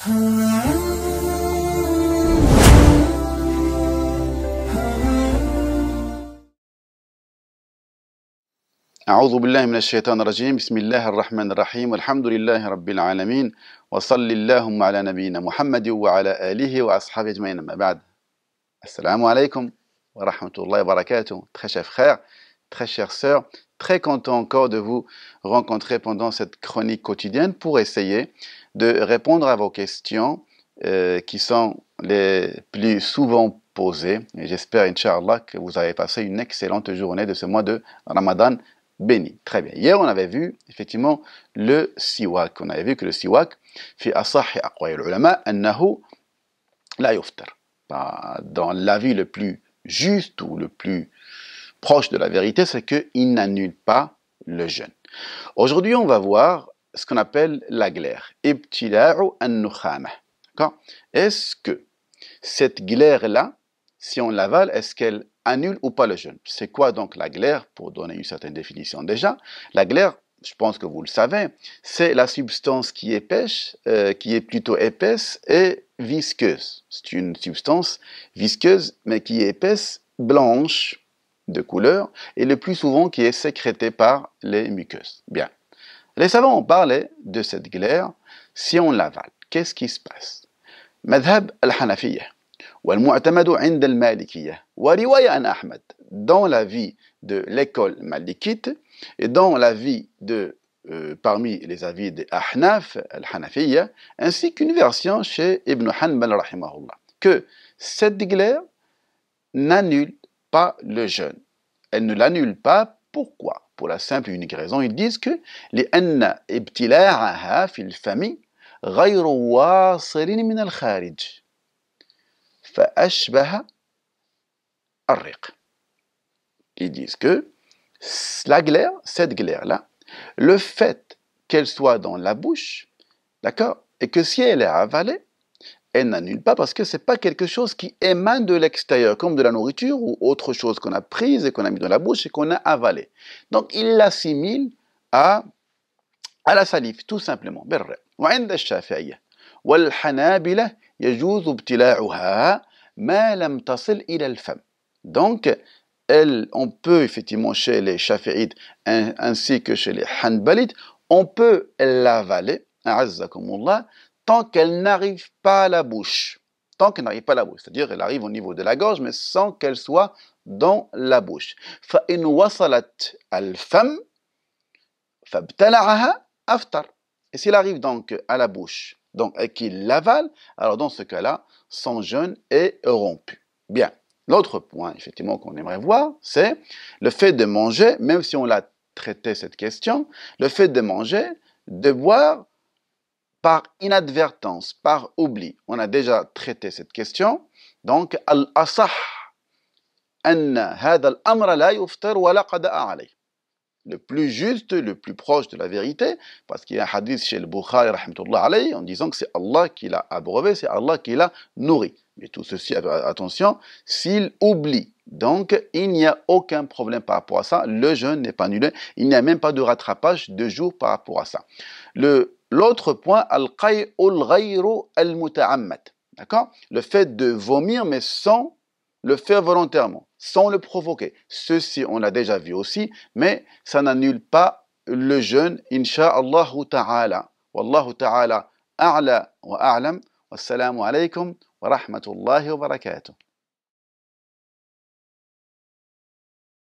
أعوذ بالله من الشيطان الرجيم بسم الله الرحمن الرحيم والحمد لله رب العالمين وصل اللهم على نبينا محمد وعلى آله وأصحابه أجمعين أما بعد السلام عليكم ورحمة الله وبركاته تخشى في خير très chère sœur, très content encore de vous rencontrer pendant cette chronique quotidienne pour essayer de répondre à vos questions euh, qui sont les plus souvent posées. Et j'espère, Inch'Allah, que vous avez passé une excellente journée de ce mois de Ramadan béni. Très bien. Hier, on avait vu effectivement le siwak. On avait vu que le siwak, fi asahi ulama, annahu la yuftar. Bah, dans l'avis le plus juste ou le plus proche de la vérité, c'est qu'il n'annule pas le jeûne. Aujourd'hui, on va voir ce qu'on appelle la glaire. Ibtila'u an Est-ce que cette glaire-là, si on l'avale, est-ce qu'elle annule ou pas le jeûne C'est quoi donc la glaire, pour donner une certaine définition déjà La glaire, je pense que vous le savez, c'est la substance qui est pêche, euh, qui est plutôt épaisse et visqueuse. C'est une substance visqueuse, mais qui est épaisse, blanche, de couleur et le plus souvent qui est sécrété par les muqueuses. Bien. Les savants ont parlé de cette glaire. Si on l'avale, qu'est-ce qui se passe Madhab al-Hanafiyya, al عند wa riwaya an ahmad dans la vie de l'école malikite et dans la vie de euh, parmi les avis des Ahnaf al-Hanafiyya ainsi qu'une version chez Ibn Hanbal rahimahullah que cette glaire n'annule pas le jeûne. Elle ne l'annule pas. Pourquoi Pour la simple et unique raison, ils disent que les anna ibtila'aha fil famille غير واصل من الخارج فأشبه ils disent que la glaire, cette glaire-là, le fait qu'elle soit dans la bouche, d'accord, et que si elle est avalée, elle n'annule pas parce que ce c'est pas quelque chose qui émane de l'extérieur, comme de la nourriture ou autre chose qu'on a prise et qu'on a mis dans la bouche et qu'on a avalé. Donc il l'assimile à, à la salive, tout simplement. Donc on peut effectivement chez les shafi'ites ainsi que chez les hanbalites, on peut l'avaler, tant qu'elle n'arrive pas à la bouche. Tant qu'elle n'arrive pas à la bouche, c'est-à-dire elle arrive au niveau de la gorge, mais sans qu'elle soit dans la bouche. al-fam aftar. Et s'il arrive donc à la bouche, donc et qu'il l'avale, alors dans ce cas-là, son jeûne est rompu. Bien. L'autre point, effectivement, qu'on aimerait voir, c'est le fait de manger, même si on l'a traité cette question, le fait de manger, de boire par inadvertance, par oubli. On a déjà traité cette question. Donc, al-asah, le plus juste, le plus proche de la vérité, parce qu'il y a un hadith chez le Bukhari alayhi, en disant que c'est Allah qui l'a abreuvé, c'est Allah qui l'a nourri. Mais tout ceci, attention, s'il oublie, donc il n'y a aucun problème par rapport à ça, le jeûne n'est pas nul. il n'y a même pas de rattrapage de jour par rapport à ça. Le L'autre point, al D'accord Le fait de vomir, mais sans le faire volontairement, sans le provoquer. Ceci, on l'a déjà vu aussi, mais ça n'annule pas le jeûne, insha'Allah ta'ala. Wallahu ta'ala a'la wa a'lam. Wassalamu alaikum wa rahmatullahi wa barakatuh.